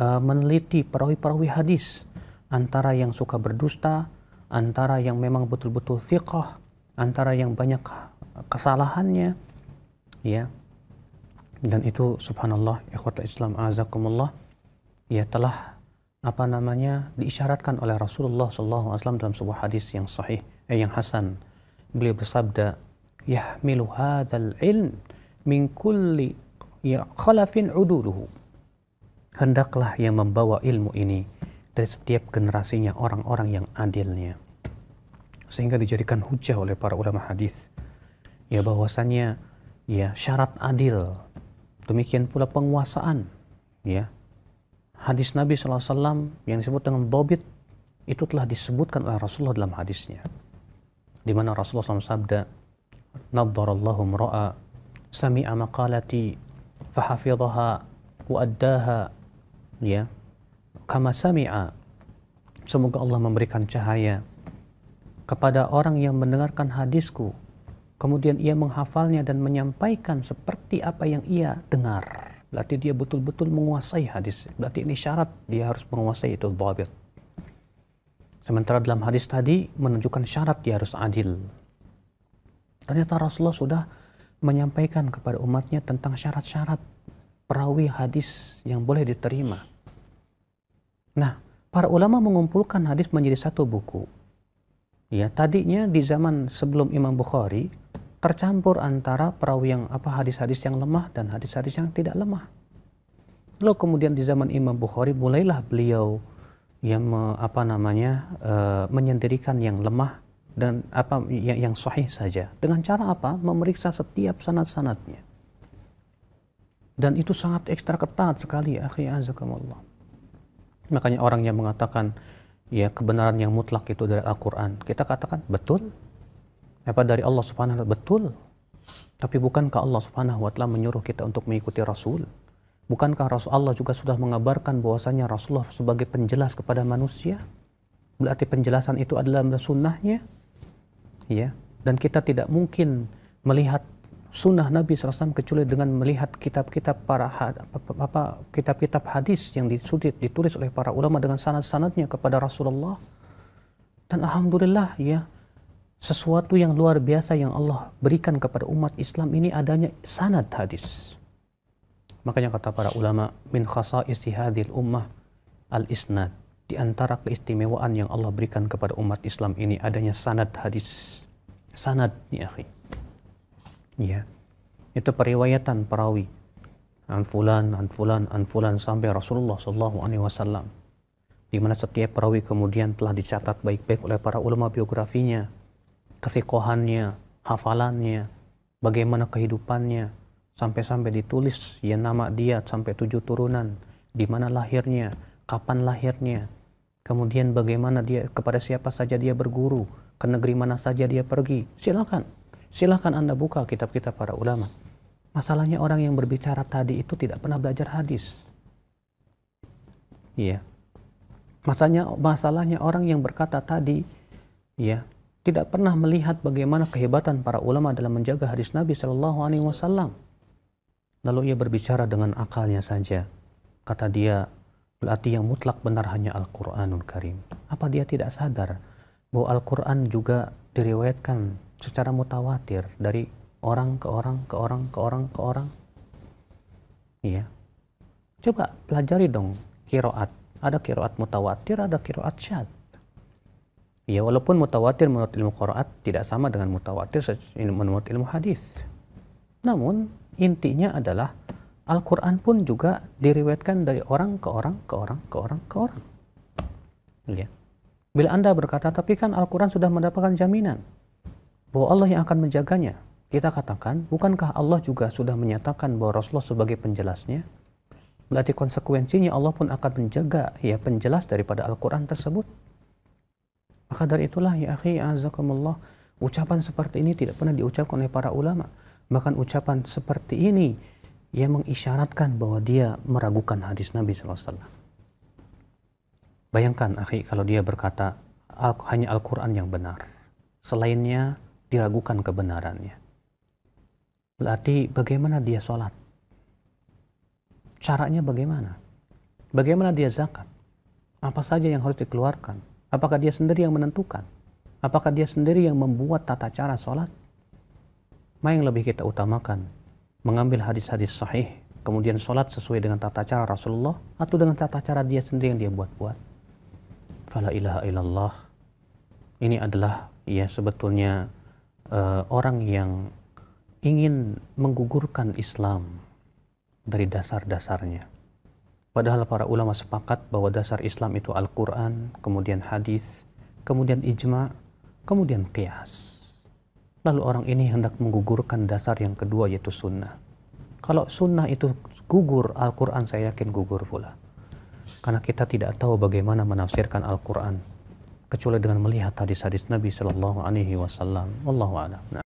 E, meneliti perawi-perawi hadis antara yang suka berdusta, antara yang memang betul-betul thiqah, antara yang banyak kesalahannya, ya dan itu subhanallah ikhwatul Islam azakumullah ya telah apa namanya diisyaratkan oleh Rasulullah Sallallahu Alaihi Wasallam dalam sebuah hadis yang sahih eh, yang hasan beliau bersabda yahmilu hadzal ilm min kulli ya khalafin ududuhu hendaklah yang membawa ilmu ini dari setiap generasinya orang-orang yang adilnya sehingga dijadikan hujah oleh para ulama hadis ya bahwasanya ya syarat adil Demikian pula penguasaan, ya. Hadis Nabi SAW yang disebut dengan dobit itu telah disebutkan oleh Rasulullah dalam hadisnya. Di mana Rasulullah SAW sabda, "Nadharallahu mra'a sami'a maqalati fahafidhaha wa'addaha Ya. Kama sami'a. Semoga Allah memberikan cahaya kepada orang yang mendengarkan hadisku kemudian ia menghafalnya dan menyampaikan seperti apa yang ia dengar. Berarti dia betul-betul menguasai hadis. Berarti ini syarat dia harus menguasai itu dhabit. Sementara dalam hadis tadi menunjukkan syarat dia harus adil. Ternyata Rasulullah sudah menyampaikan kepada umatnya tentang syarat-syarat perawi hadis yang boleh diterima. Nah, para ulama mengumpulkan hadis menjadi satu buku Ya, tadinya di zaman sebelum Imam Bukhari tercampur antara perawi yang apa hadis-hadis yang lemah dan hadis-hadis yang tidak lemah. Lalu kemudian di zaman Imam Bukhari mulailah beliau yang me, apa namanya e, menyendirikan yang lemah dan apa yang, yang sahih saja. Dengan cara apa? Memeriksa setiap sanad-sanadnya. Dan itu sangat ekstra ketat sekali, akhi azakumullah. Makanya orang yang mengatakan ya kebenaran yang mutlak itu dari Al-Quran? Kita katakan betul. Apa dari Allah Subhanahu wa Ta'ala? Betul. Tapi bukankah Allah Subhanahu wa Ta'ala menyuruh kita untuk mengikuti Rasul? Bukankah Rasulullah juga sudah mengabarkan bahwasanya Rasulullah sebagai penjelas kepada manusia? Berarti penjelasan itu adalah sunnahnya. Ya. Dan kita tidak mungkin melihat sunnah Nabi SAW kecuali dengan melihat kitab-kitab para apa kitab-kitab hadis yang disudit ditulis oleh para ulama dengan sanad-sanadnya kepada Rasulullah dan alhamdulillah ya sesuatu yang luar biasa yang Allah berikan kepada umat Islam ini adanya sanad hadis makanya kata para ulama min khasa istihadil ummah al isnad di antara keistimewaan yang Allah berikan kepada umat Islam ini adanya sanad hadis sanad ya akhi ya itu periwayatan perawi anfulan anfulan anfulan sampai Rasulullah Shallallahu Alaihi Wasallam di mana setiap perawi kemudian telah dicatat baik-baik oleh para ulama biografinya kesikohannya hafalannya bagaimana kehidupannya sampai-sampai ditulis ya nama dia sampai tujuh turunan di mana lahirnya kapan lahirnya kemudian bagaimana dia kepada siapa saja dia berguru ke negeri mana saja dia pergi silakan Silahkan Anda buka kitab kita para ulama. Masalahnya orang yang berbicara tadi itu tidak pernah belajar hadis. Iya. Masalahnya masalahnya orang yang berkata tadi ya, tidak pernah melihat bagaimana kehebatan para ulama dalam menjaga hadis Nabi Shallallahu alaihi wasallam. Lalu ia berbicara dengan akalnya saja. Kata dia, berarti yang mutlak benar hanya Al-Qur'anul Karim. Apa dia tidak sadar bahwa Al-Qur'an juga diriwayatkan secara mutawatir dari orang ke orang ke orang ke orang ke orang. Iya. Coba pelajari dong kiroat. Ada kiroat mutawatir, ada kiroat syad. Ya walaupun mutawatir menurut ilmu kiroat tidak sama dengan mutawatir menurut ilmu hadis. Namun intinya adalah Al-Quran pun juga diriwetkan dari orang ke orang ke orang ke orang ke orang. Lihat. Bila Anda berkata, tapi kan Al-Quran sudah mendapatkan jaminan bahwa Allah yang akan menjaganya. Kita katakan, bukankah Allah juga sudah menyatakan bahwa Rasulullah sebagai penjelasnya? Berarti konsekuensinya Allah pun akan menjaga ya penjelas daripada Al-Quran tersebut. Maka dari itulah ya akhi azakumullah, ucapan seperti ini tidak pernah diucapkan oleh para ulama. Bahkan ucapan seperti ini yang mengisyaratkan bahwa dia meragukan hadis Nabi SAW. Bayangkan akhi kalau dia berkata, hanya Al-Quran yang benar. Selainnya diragukan kebenarannya. Berarti bagaimana dia sholat? Caranya bagaimana? Bagaimana dia zakat? Apa saja yang harus dikeluarkan? Apakah dia sendiri yang menentukan? Apakah dia sendiri yang membuat tata cara sholat? Mana yang lebih kita utamakan? Mengambil hadis-hadis sahih, kemudian sholat sesuai dengan tata cara Rasulullah, atau dengan tata cara dia sendiri yang dia buat-buat? Fala ilaha illallah. Ini adalah ya sebetulnya uh, orang yang ingin menggugurkan Islam dari dasar-dasarnya. Padahal para ulama sepakat bahwa dasar Islam itu Al-Quran, kemudian hadis, kemudian ijma, kemudian qiyas. Lalu orang ini hendak menggugurkan dasar yang kedua yaitu sunnah. Kalau sunnah itu gugur, Al-Quran saya yakin gugur pula. Karena kita tidak tahu bagaimana menafsirkan Al-Quran kecuali dengan melihat hadis-hadis Nabi Shallallahu Alaihi Wasallam. Allahu a'lam. Nah.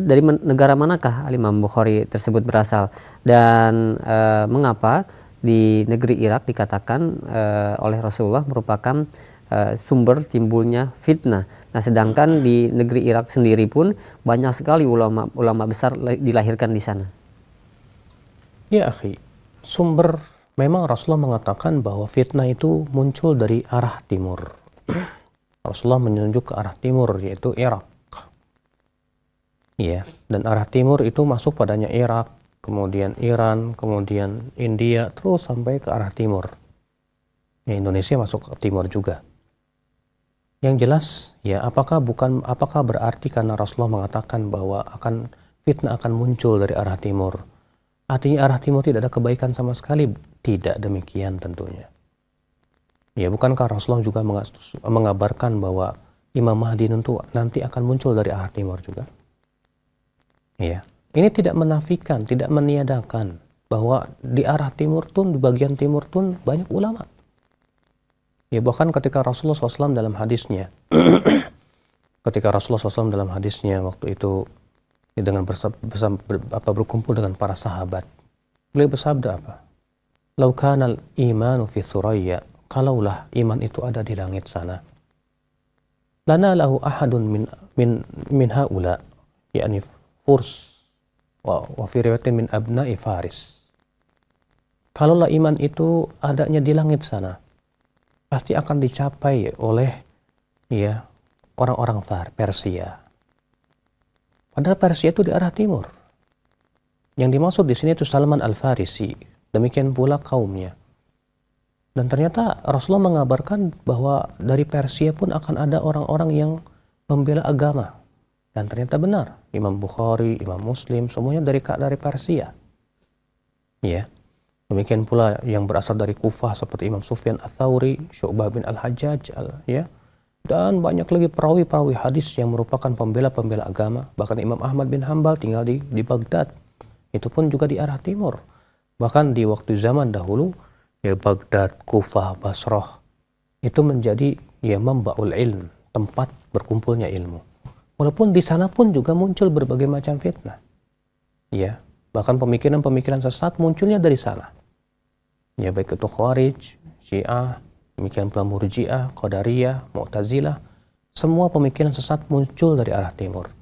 Dari negara manakah Imam Bukhari tersebut berasal dan e, mengapa di negeri Irak dikatakan e, oleh Rasulullah merupakan e, sumber timbulnya fitnah? Nah, sedangkan di negeri Irak sendiri pun banyak sekali ulama-ulama besar dilahirkan di sana. Ya, akhi. Sumber memang Rasulullah mengatakan bahwa fitnah itu muncul dari arah timur. (clears throat) Rasulullah menunjuk ke arah timur yaitu Irak. Ya, dan arah timur itu masuk padanya Irak, kemudian Iran, kemudian India, terus sampai ke arah timur. Ya, Indonesia masuk ke timur juga yang jelas ya apakah bukan apakah berarti karena Rasulullah mengatakan bahwa akan fitnah akan muncul dari arah timur artinya arah timur tidak ada kebaikan sama sekali tidak demikian tentunya ya bukankah Rasulullah juga mengabarkan bahwa Imam Mahdi tentu nanti akan muncul dari arah timur juga ya ini tidak menafikan tidak meniadakan bahwa di arah timur pun di bagian timur pun banyak ulama Ya bahkan ketika Rasulullah SAW dalam hadisnya, (clears throat) ketika Rasulullah SAW dalam hadisnya waktu itu ya dengan bersama ber, apa, berkumpul dengan para sahabat, beliau bersabda apa? al imanu fi suraya, kalaulah iman itu ada di langit sana. Lana lahu ahadun min min min haula, yakni furs wa, wa fi riwayatin min abna'i faris. Kalaulah iman itu adanya di langit sana, pasti akan dicapai oleh ya orang-orang Persia. Padahal Persia itu di arah timur. Yang dimaksud di sini itu Salman Al-Farisi. Demikian pula kaumnya. Dan ternyata Rasulullah mengabarkan bahwa dari Persia pun akan ada orang-orang yang membela agama. Dan ternyata benar, Imam Bukhari, Imam Muslim, semuanya dari dari Persia. Ya. Demikian pula yang berasal dari Kufah seperti Imam Sufyan Athauri, thawri Syu'bah bin Al-Hajjaj, al, ya. Dan banyak lagi perawi-perawi hadis yang merupakan pembela-pembela agama. Bahkan Imam Ahmad bin Hambal tinggal di di Baghdad. Itu pun juga di arah timur. Bahkan di waktu zaman dahulu ya Baghdad, Kufah, Basrah itu menjadi ya mambaul ilm, tempat berkumpulnya ilmu. Walaupun di sana pun juga muncul berbagai macam fitnah. Ya, bahkan pemikiran-pemikiran sesat munculnya dari sana ya baik itu Khawarij, Syiah, demikian pula Murji'ah, Qadariyah, Mu'tazilah, semua pemikiran sesat muncul dari arah timur.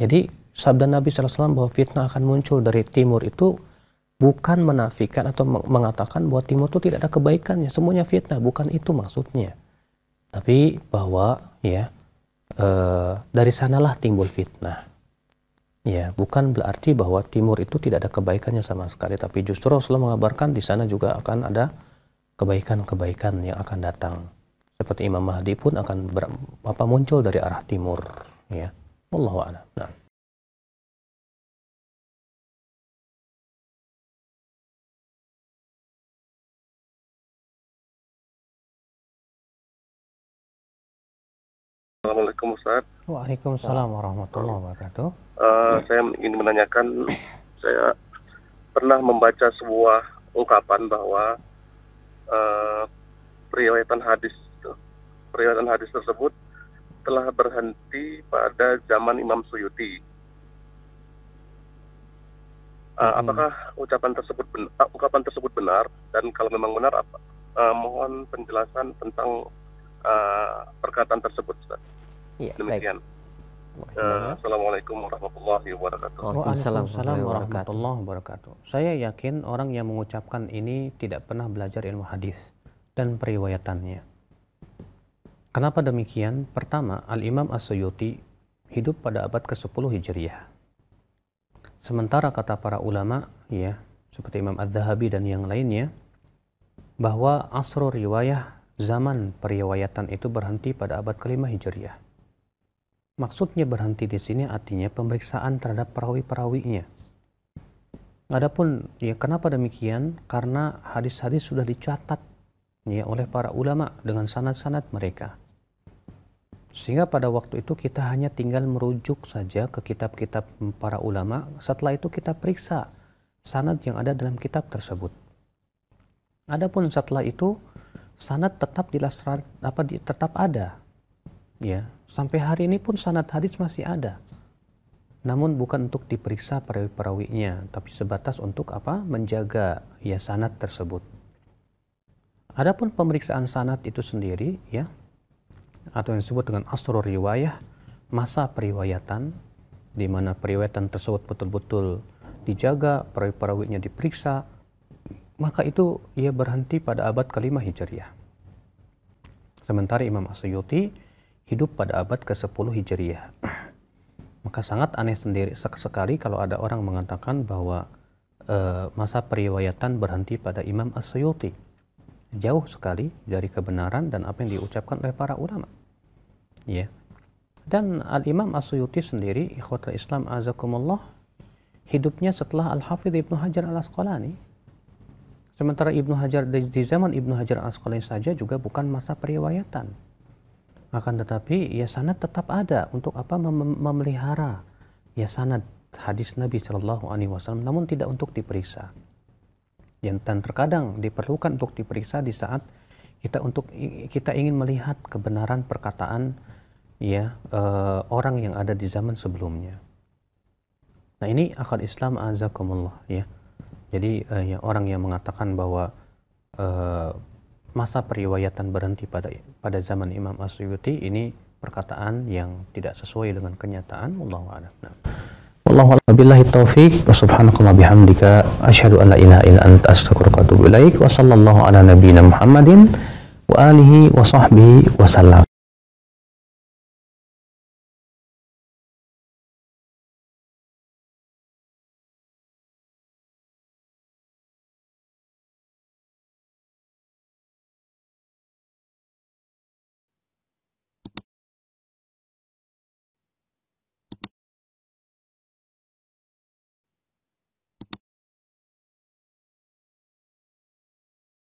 Jadi sabda Nabi SAW bahwa fitnah akan muncul dari timur itu bukan menafikan atau mengatakan bahwa timur itu tidak ada kebaikannya, semuanya fitnah, bukan itu maksudnya. Tapi bahwa ya e, dari sanalah timbul fitnah. Ya, bukan berarti bahwa timur itu tidak ada kebaikannya sama sekali, tapi justru Rasulullah mengabarkan di sana juga akan ada kebaikan-kebaikan yang akan datang. Seperti Imam Mahdi pun akan ber, apa muncul dari arah timur, ya. Wallahu a'lam. Nah. Assalamualaikum Ustaz. Waalaikumsalam nah. warahmatullahi wabarakatuh. Uh, Saya ingin menanyakan, (clears throat) saya pernah membaca sebuah ungkapan bahwa uh, periwayatan hadis periwayatan hadis tersebut telah berhenti pada zaman Imam Suyuti. Uh, hmm. Apakah ucapan tersebut benar, uh, ungkapan tersebut benar dan kalau memang benar apa, uh, mohon penjelasan tentang uh, perkataan tersebut. Ustaz. Iya, Demikian. Baik. Eh, Assalamualaikum warahmatullahi wabarakatuh. Waalaikumsalam warahmatullahi wabarakatuh. Saya yakin orang yang mengucapkan ini tidak pernah belajar ilmu hadis dan periwayatannya. Kenapa demikian? Pertama, Al-Imam As-Suyuti hidup pada abad ke-10 Hijriah. Sementara kata para ulama, ya, seperti Imam az dzahabi dan yang lainnya, bahwa asrul riwayah zaman periwayatan itu berhenti pada abad ke-5 Hijriah Maksudnya berhenti di sini artinya pemeriksaan terhadap perawi-perawinya. Adapun ya kenapa demikian? Karena hadis-hadis sudah dicatat ya oleh para ulama dengan sanad-sanad mereka. Sehingga pada waktu itu kita hanya tinggal merujuk saja ke kitab-kitab para ulama. Setelah itu kita periksa sanad yang ada dalam kitab tersebut. Adapun setelah itu sanad tetap dilasrat apa tetap ada. Ya, Sampai hari ini pun sanad hadis masih ada. Namun bukan untuk diperiksa perawi-perawinya, tapi sebatas untuk apa? Menjaga ya sanad tersebut. Adapun pemeriksaan sanad itu sendiri ya atau yang disebut dengan asrul riwayah, masa periwayatan di mana periwayatan tersebut betul-betul dijaga, perawi-perawinya diperiksa, maka itu ia berhenti pada abad kelima Hijriah. Sementara Imam Asyuti hidup pada abad ke-10 Hijriah. (clears throat) Maka sangat aneh sendiri sekali kalau ada orang mengatakan bahwa e, masa periwayatan berhenti pada Imam As-Suyuti. Jauh sekali dari kebenaran dan apa yang diucapkan oleh para ulama. Ya. Dan Al-Imam As-Suyuti sendiri, ikhwatul Islam azakumullah, hidupnya setelah Al-Hafidh Ibnu Hajar Al-Asqalani. Sementara Ibnu Hajar di zaman Ibnu Hajar Al-Asqalani saja juga bukan masa periwayatan akan tetapi ya sanad tetap ada untuk apa mem memelihara ya sanad hadis Nabi Shallallahu Alaihi Wasallam, namun tidak untuk diperiksa. Yang dan terkadang diperlukan untuk diperiksa di saat kita untuk kita ingin melihat kebenaran perkataan ya uh, orang yang ada di zaman sebelumnya. Nah ini akal Islam azza ya. Jadi uh, ya orang yang mengatakan bahwa uh, masa periwayatan berhenti pada pada zaman Imam Asyuyuti ini perkataan yang tidak sesuai dengan kenyataan Allah a'lam. Nah. Wallahu a'lam billahi taufik wa subhanakallah bihamdika asyhadu an la ilaha illa anta astaghfiruka wa atubu ilaik wa sallallahu ala nabiyyina Muhammadin wa alihi wa sahbihi wa sallam.